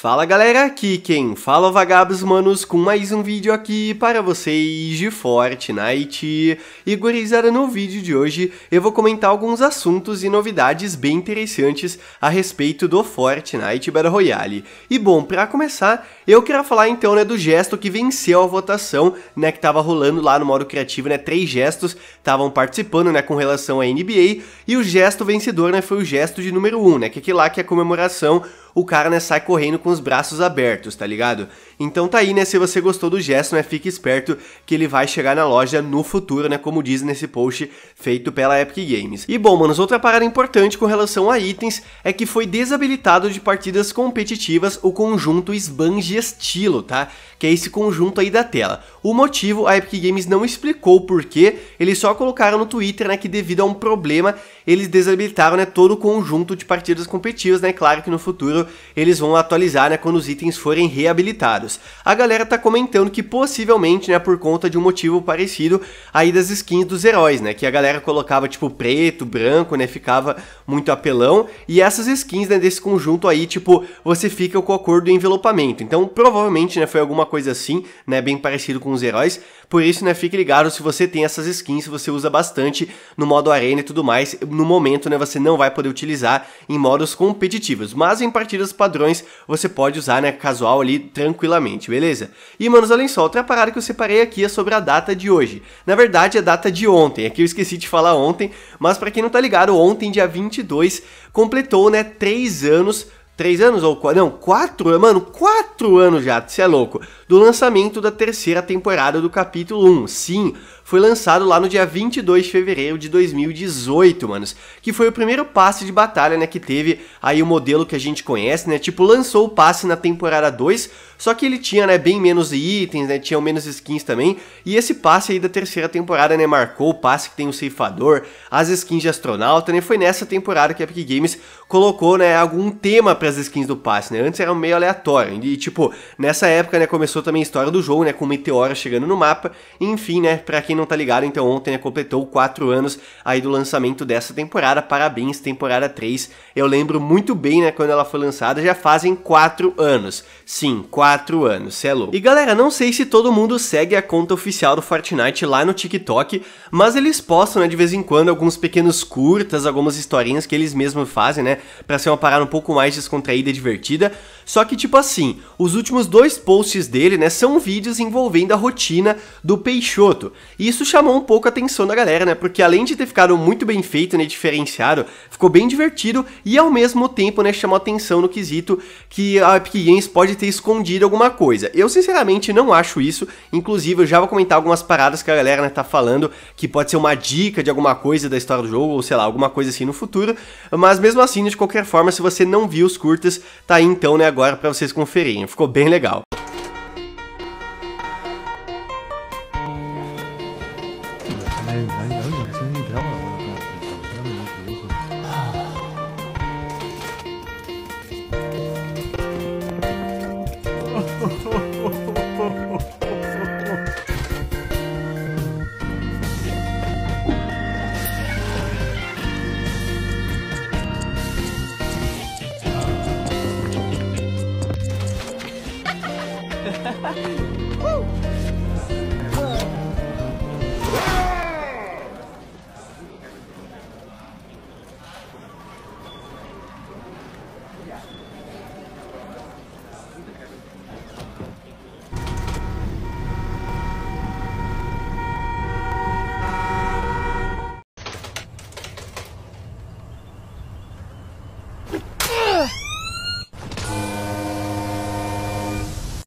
Fala galera, aqui quem fala é Vagabos Manos com mais um vídeo aqui para vocês de Fortnite. E gurizada, no vídeo de hoje eu vou comentar alguns assuntos e novidades bem interessantes a respeito do Fortnite Battle Royale. E bom, para começar, eu quero falar então né, do gesto que venceu a votação, né, que tava rolando lá no modo criativo, né, três gestos estavam participando, né, com relação à NBA, e o gesto vencedor, né, foi o gesto de número 1, um, né, que é aquele lá que é a comemoração o cara, né, sai correndo com os braços abertos, tá ligado? Então tá aí, né, se você gostou do gesto, né, fique esperto que ele vai chegar na loja no futuro, né, como diz nesse post feito pela Epic Games. E bom, manos, outra parada importante com relação a itens é que foi desabilitado de partidas competitivas o conjunto Esbange Estilo, tá? Que é esse conjunto aí da tela. O motivo, a Epic Games não explicou o porquê, eles só colocaram no Twitter, né, que devido a um problema, eles desabilitaram, né, todo o conjunto de partidas competitivas, né, claro que no futuro eles vão atualizar, né, quando os itens forem reabilitados. A galera tá comentando que possivelmente, né, por conta de um motivo parecido aí das skins dos heróis, né, que a galera colocava tipo preto, branco, né, ficava muito apelão, e essas skins, né, desse conjunto aí, tipo, você fica com a cor do envelopamento. Então, provavelmente, né, foi alguma coisa assim, né, bem parecido com os heróis. Por isso, né, fique ligado se você tem essas skins, se você usa bastante no modo arena e tudo mais, no momento, né, você não vai poder utilizar em modos competitivos, mas em partidas tiras padrões, você pode usar, né, casual ali tranquilamente, beleza? E, manos, além só, outra parada que eu separei aqui é sobre a data de hoje. Na verdade, é a data de ontem, aqui é que eu esqueci de falar ontem, mas para quem não tá ligado, ontem, dia 22, completou, né, 3 anos Três anos ou quatro? Não, quatro? Mano, quatro anos já, você é louco. Do lançamento da terceira temporada do capítulo 1. Sim, foi lançado lá no dia 22 de fevereiro de 2018, manos. Que foi o primeiro passe de batalha, né? Que teve aí o modelo que a gente conhece, né? Tipo, lançou o passe na temporada 2 só que ele tinha, né, bem menos itens, né, tinha menos skins também. E esse passe aí da terceira temporada, né, marcou o passe que tem o ceifador, as skins de astronauta, né, foi nessa temporada que a Epic Games colocou, né, algum tema para as skins do passe, né. Antes era meio aleatório. E tipo, nessa época, né, começou também a história do jogo, né, com o meteoro chegando no mapa. enfim, né, para quem não tá ligado, então ontem né, completou 4 anos aí do lançamento dessa temporada. Parabéns, temporada 3. Eu lembro muito bem, né, quando ela foi lançada, já fazem 4 anos. Sim, 4 4 anos, cê é louco. E galera, não sei se todo mundo segue a conta oficial do Fortnite lá no TikTok, mas eles postam, né, de vez em quando alguns pequenos curtas, algumas historinhas que eles mesmos fazem, né, pra ser uma parada um pouco mais descontraída e divertida. Só que, tipo assim, os últimos dois posts dele, né, são vídeos envolvendo a rotina do Peixoto. E isso chamou um pouco a atenção da galera, né, porque além de ter ficado muito bem feito, né, diferenciado, ficou bem divertido e ao mesmo tempo, né, chamou atenção no quesito que a Epic Games pode ter escondido adquirido alguma coisa. Eu sinceramente não acho isso, inclusive eu já vou comentar algumas paradas que a galera né, tá falando, que pode ser uma dica de alguma coisa da história do jogo, ou sei lá, alguma coisa assim no futuro, mas mesmo assim, de qualquer forma, se você não viu os curtas, tá aí então, né, agora para vocês conferirem, ficou bem legal.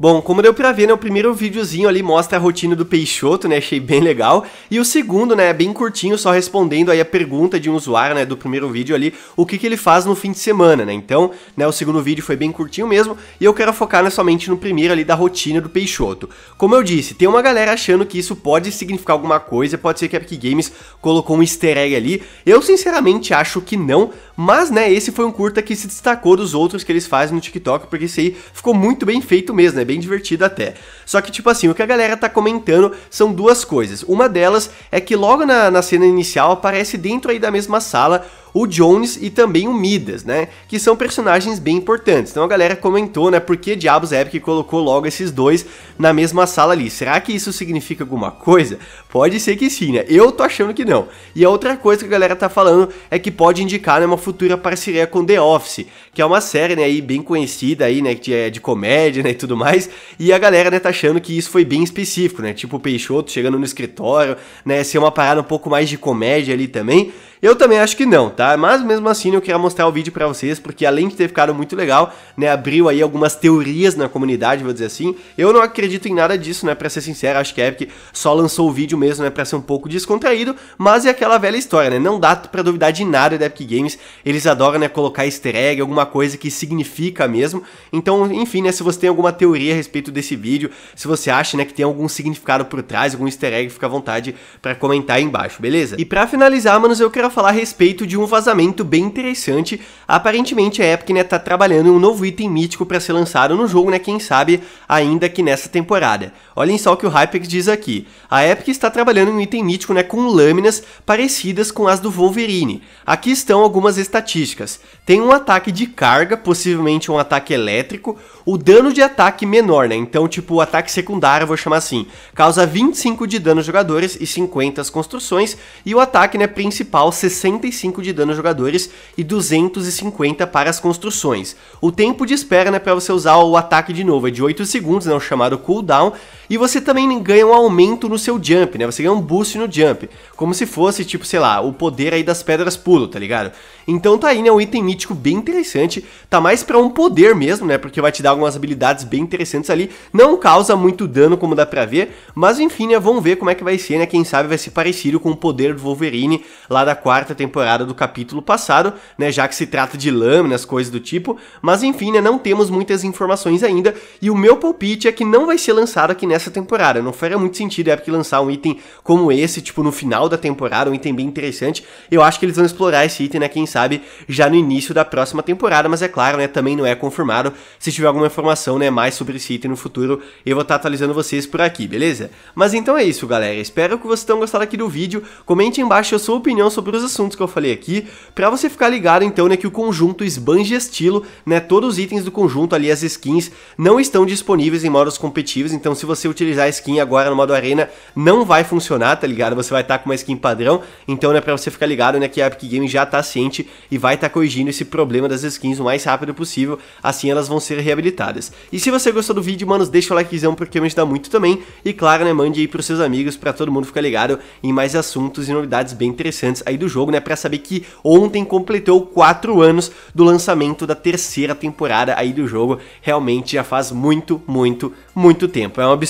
Bom, como deu pra ver, né, o primeiro videozinho ali mostra a rotina do Peixoto, né, achei bem legal. E o segundo, né, é bem curtinho, só respondendo aí a pergunta de um usuário, né, do primeiro vídeo ali, o que que ele faz no fim de semana, né. Então, né, o segundo vídeo foi bem curtinho mesmo, e eu quero focar né, somente no primeiro ali da rotina do Peixoto. Como eu disse, tem uma galera achando que isso pode significar alguma coisa, pode ser que a Epic Games colocou um easter egg ali. Eu sinceramente acho que não, mas, né, esse foi um curta que se destacou dos outros que eles fazem no TikTok, porque isso aí ficou muito bem feito mesmo, é né? bem divertido até. Só que, tipo assim, o que a galera tá comentando são duas coisas. Uma delas é que logo na, na cena inicial aparece dentro aí da mesma sala o Jones e também o Midas, né? Que são personagens bem importantes. Então a galera comentou, né? Por que diabos a Epic colocou logo esses dois na mesma sala ali? Será que isso significa alguma coisa? Pode ser que sim, né? Eu tô achando que não. E a outra coisa que a galera tá falando é que pode indicar né, uma futura parceria com The Office, que é uma série, né? Aí bem conhecida aí, né? De, é de comédia, né? E tudo mais. E a galera, né? Tá achando que isso foi bem específico, né? Tipo o Peixoto chegando no escritório, né? Ser uma parada um pouco mais de comédia ali também. Eu também acho que não, tá? Mas mesmo assim eu queria mostrar o vídeo para vocês, porque além de ter ficado muito legal, né, abriu aí algumas teorias na comunidade, vou dizer assim. Eu não acredito em nada disso, né, para ser sincero, acho que a Epic só lançou o vídeo mesmo, né, para ser um pouco descontraído, mas é aquela velha história, né? Não dá para duvidar de nada da Epic Games. Eles adoram, né, colocar easter egg, alguma coisa que significa mesmo. Então, enfim, né, se você tem alguma teoria a respeito desse vídeo, se você acha, né, que tem algum significado por trás, algum easter egg, fica à vontade para comentar aí embaixo, beleza? E para finalizar, manos, eu quero falar a respeito de um vazamento bem interessante. Aparentemente a Epic né, tá trabalhando em um novo item mítico para ser lançado no jogo, né, quem sabe ainda que nessa temporada. Olhem só o que o Hypex diz aqui. A Epic está trabalhando em um item mítico né, com lâminas parecidas com as do Wolverine. Aqui estão algumas estatísticas. Tem um ataque de carga, possivelmente um ataque elétrico, o dano de ataque menor, né? Então, tipo, o ataque secundário, vou chamar assim, causa 25 de dano aos jogadores e 50 às construções, e o ataque, né, principal, 65 de dano aos jogadores e 250 para as construções. O tempo de espera, né, para você usar o ataque de novo é de 8 segundos, né, o chamado cooldown, e você também ganha um aumento no seu jump, né? Você ganha um boost no jump. Como se fosse, tipo, sei lá, o poder aí das pedras pulo, tá ligado? Então tá aí, né? Um item mítico bem interessante. Tá mais pra um poder mesmo, né? Porque vai te dar algumas habilidades bem interessantes ali. Não causa muito dano, como dá pra ver. Mas enfim, né? Vamos ver como é que vai ser, né? Quem sabe vai ser parecido com o poder do Wolverine lá da quarta temporada do capítulo passado, né? Já que se trata de lâminas, coisas do tipo. Mas enfim, né? Não temos muitas informações ainda. E o meu palpite é que não vai ser lançado aqui nessa essa temporada. Não faria muito sentido a Epic lançar um item como esse, tipo, no final da temporada, um item bem interessante. Eu acho que eles vão explorar esse item, né? Quem sabe já no início da próxima temporada, mas é claro, né? Também não é confirmado. Se tiver alguma informação, né? Mais sobre esse item no futuro, eu vou estar tá atualizando vocês por aqui, beleza? Mas então é isso, galera. Espero que vocês tenham gostado aqui do vídeo. Comente embaixo a sua opinião sobre os assuntos que eu falei aqui, pra você ficar ligado, então, né? Que o conjunto esbanja estilo, né? Todos os itens do conjunto ali, as skins, não estão disponíveis em modos competitivos, então se você utilizar a skin agora no modo arena não vai funcionar, tá ligado? Você vai estar tá com uma skin padrão, então é né, para você ficar ligado, né, que a Epic Games já tá ciente e vai estar tá corrigindo esse problema das skins o mais rápido possível, assim elas vão ser reabilitadas. E se você gostou do vídeo, mano deixa o likezão porque me ajuda muito também e claro, né, mande aí pros seus amigos para todo mundo ficar ligado em mais assuntos e novidades bem interessantes aí do jogo, né, para saber que ontem completou 4 anos do lançamento da terceira temporada aí do jogo. Realmente já faz muito, muito, muito tempo. É um absurdo